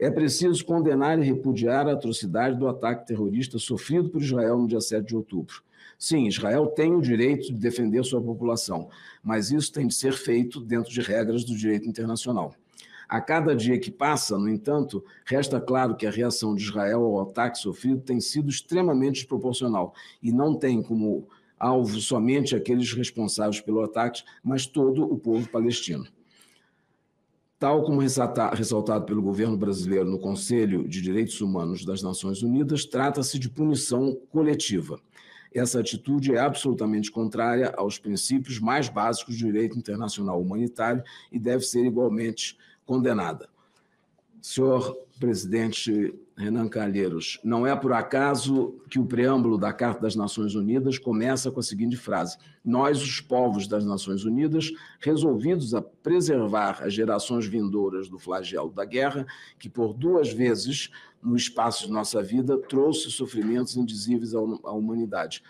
É preciso condenar e repudiar a atrocidade do ataque terrorista sofrido por Israel no dia 7 de outubro. Sim, Israel tem o direito de defender sua população, mas isso tem de ser feito dentro de regras do direito internacional. A cada dia que passa, no entanto, resta claro que a reação de Israel ao ataque sofrido tem sido extremamente desproporcional e não tem como alvo somente aqueles responsáveis pelo ataque, mas todo o povo palestino. Tal como ressaltado pelo governo brasileiro no Conselho de Direitos Humanos das Nações Unidas, trata-se de punição coletiva. Essa atitude é absolutamente contrária aos princípios mais básicos do direito internacional humanitário e deve ser igualmente condenada. Senhor presidente Renan Calheiros, não é por acaso que o preâmbulo da Carta das Nações Unidas começa com a seguinte frase: Nós, os povos das Nações Unidas, resolvidos a preservar as gerações vindouras do flagelo da guerra, que por duas vezes, no espaço de nossa vida, trouxe sofrimentos indizíveis à hum, humanidade.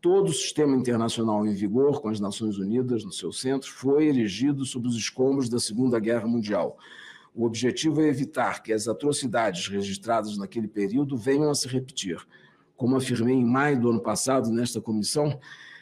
Todo o sistema internacional em vigor, com as Nações Unidas no seu centro, foi erigido sob os escombros da Segunda Guerra Mundial o objetivo é evitar que as atrocidades registradas naquele período venham a se repetir. Como afirmei em maio do ano passado nesta comissão,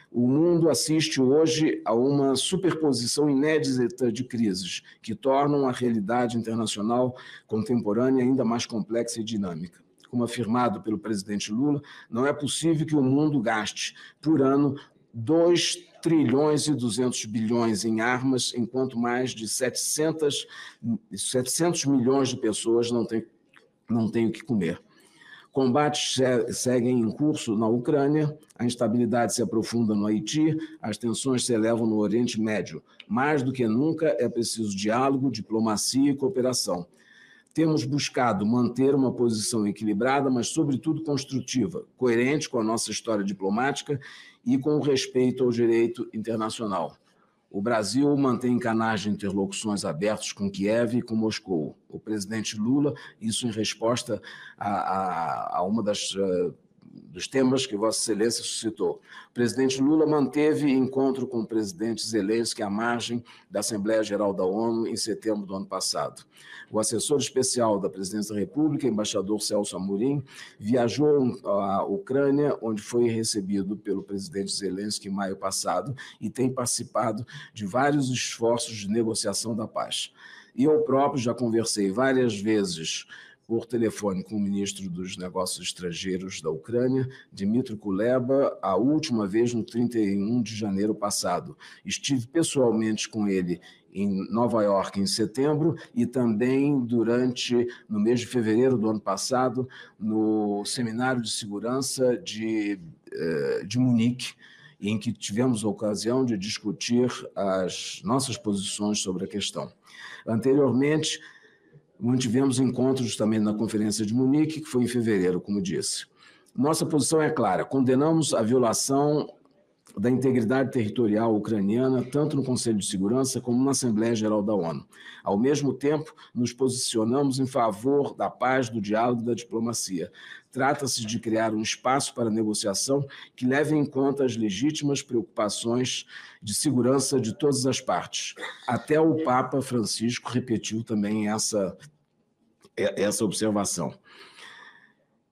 o mundo assiste hoje a uma superposição inédita de crises que tornam a realidade internacional contemporânea ainda mais complexa e dinâmica. Como afirmado pelo presidente Lula, não é possível que o mundo gaste por ano dois trilhões e 200 bilhões em armas, enquanto mais de 700, 700 milhões de pessoas não têm, não têm o que comer. Combates seguem em curso na Ucrânia, a instabilidade se aprofunda no Haiti, as tensões se elevam no Oriente Médio. Mais do que nunca é preciso diálogo, diplomacia e cooperação. Temos buscado manter uma posição equilibrada, mas, sobretudo, construtiva, coerente com a nossa história diplomática e com respeito ao direito internacional. O Brasil mantém canais de interlocuções abertos com Kiev e com Moscou. O presidente Lula, isso em resposta a, a, a uma das uh, dos temas que Vossa Excelência suscitou. O presidente Lula manteve encontro com o presidente Zelensky à margem da Assembleia Geral da ONU em setembro do ano passado. O assessor especial da Presidência da República, embaixador Celso Amorim, viajou ah, à Ucrânia, onde foi recebido pelo presidente Zelensky em maio passado e tem participado de vários esforços de negociação da paz. E eu próprio já conversei várias vezes por telefone com o ministro dos Negócios Estrangeiros da Ucrânia, Dmitry Kuleba, a última vez no 31 de janeiro passado. Estive pessoalmente com ele em Nova York em setembro e também durante no mês de fevereiro do ano passado no seminário de segurança de, eh, de Munique em que tivemos a ocasião de discutir as nossas posições sobre a questão. Anteriormente, Mantivemos encontros também na Conferência de Munique, que foi em fevereiro, como disse. Nossa posição é clara: condenamos a violação da integridade territorial ucraniana, tanto no Conselho de Segurança como na Assembleia Geral da ONU. Ao mesmo tempo, nos posicionamos em favor da paz, do diálogo e da diplomacia. Trata-se de criar um espaço para negociação que leve em conta as legítimas preocupações de segurança de todas as partes. Até o Papa Francisco repetiu também essa, é, essa observação.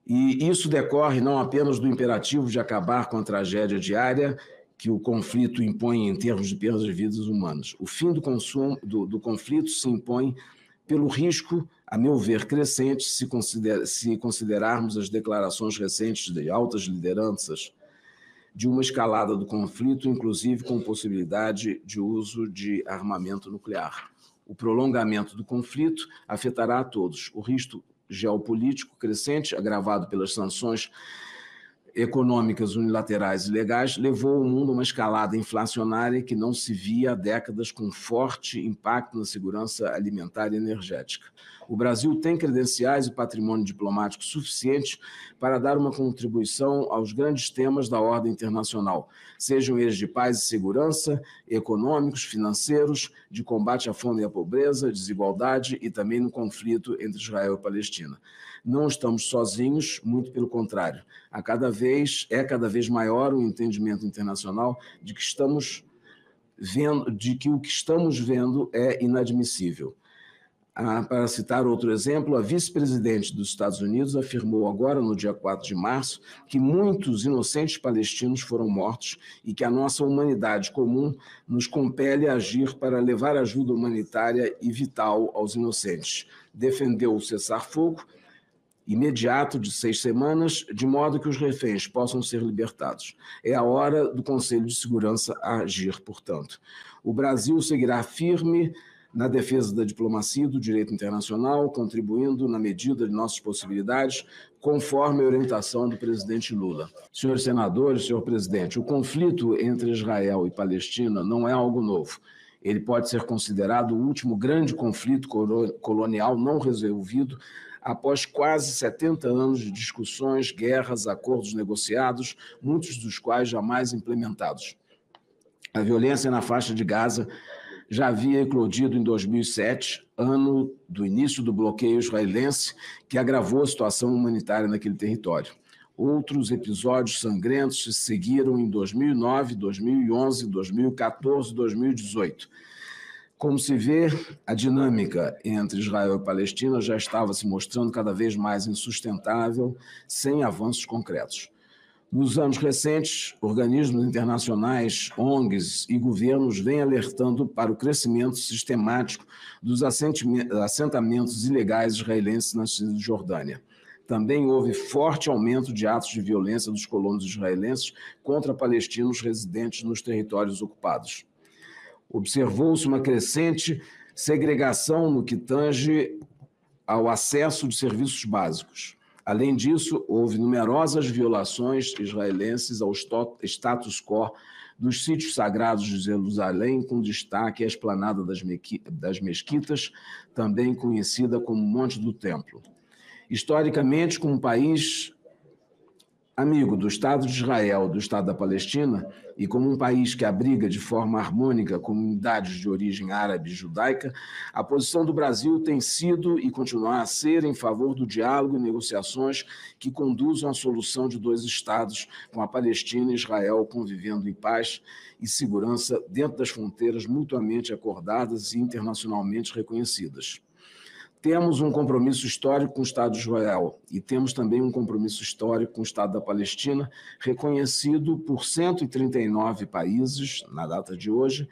E isso decorre não apenas do imperativo de acabar com a tragédia diária que o conflito impõe em termos de perdas de vidas humanas. O fim do, consumo, do, do conflito se impõe pelo risco, a meu ver, crescente se, se considerarmos as declarações recentes de altas lideranças de uma escalada do conflito, inclusive com possibilidade de uso de armamento nuclear. O prolongamento do conflito afetará a todos. O risco, geopolítico crescente, agravado pelas sanções econômicas unilaterais e legais levou o mundo a uma escalada inflacionária que não se via há décadas, com forte impacto na segurança alimentar e energética. O Brasil tem credenciais e patrimônio diplomático suficientes para dar uma contribuição aos grandes temas da ordem internacional, sejam eles de paz e segurança, econômicos, financeiros, de combate à fome e à pobreza, desigualdade e também no conflito entre Israel e Palestina. Não estamos sozinhos, muito pelo contrário. A cada vez vez, é cada vez maior o entendimento internacional de que estamos vendo, de que o que estamos vendo é inadmissível. Ah, para citar outro exemplo, a vice-presidente dos Estados Unidos afirmou agora, no dia 4 de março, que muitos inocentes palestinos foram mortos e que a nossa humanidade comum nos compele a agir para levar ajuda humanitária e vital aos inocentes. Defendeu o cessar-fogo imediato de seis semanas, de modo que os reféns possam ser libertados. É a hora do Conselho de Segurança agir, portanto. O Brasil seguirá firme na defesa da diplomacia e do direito internacional, contribuindo na medida de nossas possibilidades, conforme a orientação do presidente Lula. Senhores senadores, senhor presidente, o conflito entre Israel e Palestina não é algo novo. Ele pode ser considerado o último grande conflito colonial não resolvido após quase 70 anos de discussões, guerras, acordos negociados, muitos dos quais jamais implementados. A violência na faixa de Gaza já havia eclodido em 2007, ano do início do bloqueio israelense, que agravou a situação humanitária naquele território. Outros episódios sangrentos se seguiram em 2009, 2011, 2014, 2018 como se vê, a dinâmica entre Israel e Palestina já estava se mostrando cada vez mais insustentável, sem avanços concretos. Nos anos recentes, organismos internacionais, ONGs e governos vêm alertando para o crescimento sistemático dos assentamentos ilegais israelenses na Cisjordânia. Também houve forte aumento de atos de violência dos colonos israelenses contra palestinos residentes nos territórios ocupados observou-se uma crescente segregação no que tange ao acesso de serviços básicos. Além disso, houve numerosas violações israelenses ao status quo dos sítios sagrados de Jerusalém, com destaque a esplanada das mesquitas, também conhecida como Monte do Templo. Historicamente, como país amigo do Estado de Israel, do Estado da Palestina, e como um país que abriga de forma harmônica comunidades de origem árabe e judaica, a posição do Brasil tem sido e continuará a ser em favor do diálogo e negociações que conduzam à solução de dois estados, com a Palestina e Israel convivendo em paz e segurança dentro das fronteiras mutuamente acordadas e internacionalmente reconhecidas. Temos um compromisso histórico com o Estado de Israel e temos também um compromisso histórico com o Estado da Palestina, reconhecido por 139 países na data de hoje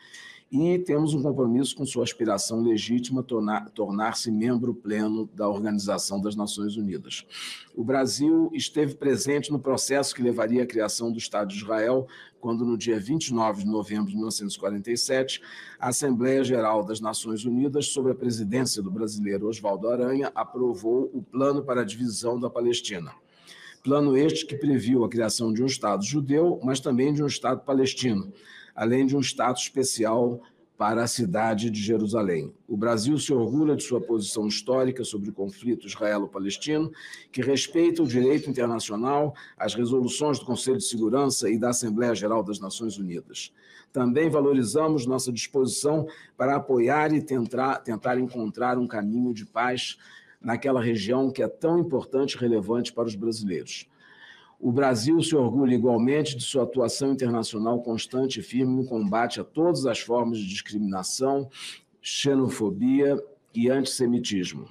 e temos um compromisso com sua aspiração legítima tornar-se membro pleno da Organização das Nações Unidas. O Brasil esteve presente no processo que levaria à criação do Estado de Israel, quando, no dia 29 de novembro de 1947, a Assembleia Geral das Nações Unidas, sob a presidência do brasileiro Oswaldo Aranha, aprovou o Plano para a Divisão da Palestina. Plano este que previu a criação de um Estado judeu, mas também de um Estado palestino além de um status especial para a cidade de Jerusalém. O Brasil se orgulha de sua posição histórica sobre o conflito israelo-palestino, que respeita o direito internacional, as resoluções do Conselho de Segurança e da Assembleia Geral das Nações Unidas. Também valorizamos nossa disposição para apoiar e tentar, tentar encontrar um caminho de paz naquela região que é tão importante e relevante para os brasileiros. O Brasil se orgulha igualmente de sua atuação internacional constante e firme no combate a todas as formas de discriminação, xenofobia e antissemitismo.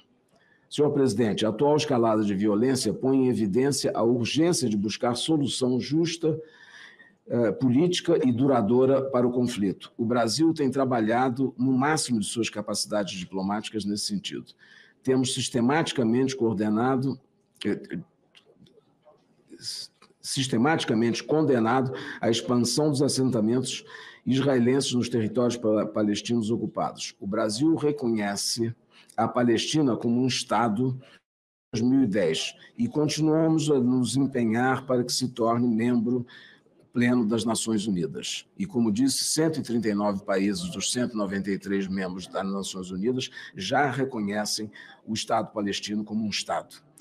Senhor presidente, a atual escalada de violência põe em evidência a urgência de buscar solução justa, eh, política e duradoura para o conflito. O Brasil tem trabalhado no máximo de suas capacidades diplomáticas nesse sentido. Temos sistematicamente coordenado eh, sistematicamente condenado à expansão dos assentamentos israelenses nos territórios palestinos ocupados. O Brasil reconhece a Palestina como um Estado em 2010 e continuamos a nos empenhar para que se torne membro pleno das Nações Unidas. E como disse, 139 países dos 193 membros das Nações Unidas já reconhecem o Estado palestino como um Estado.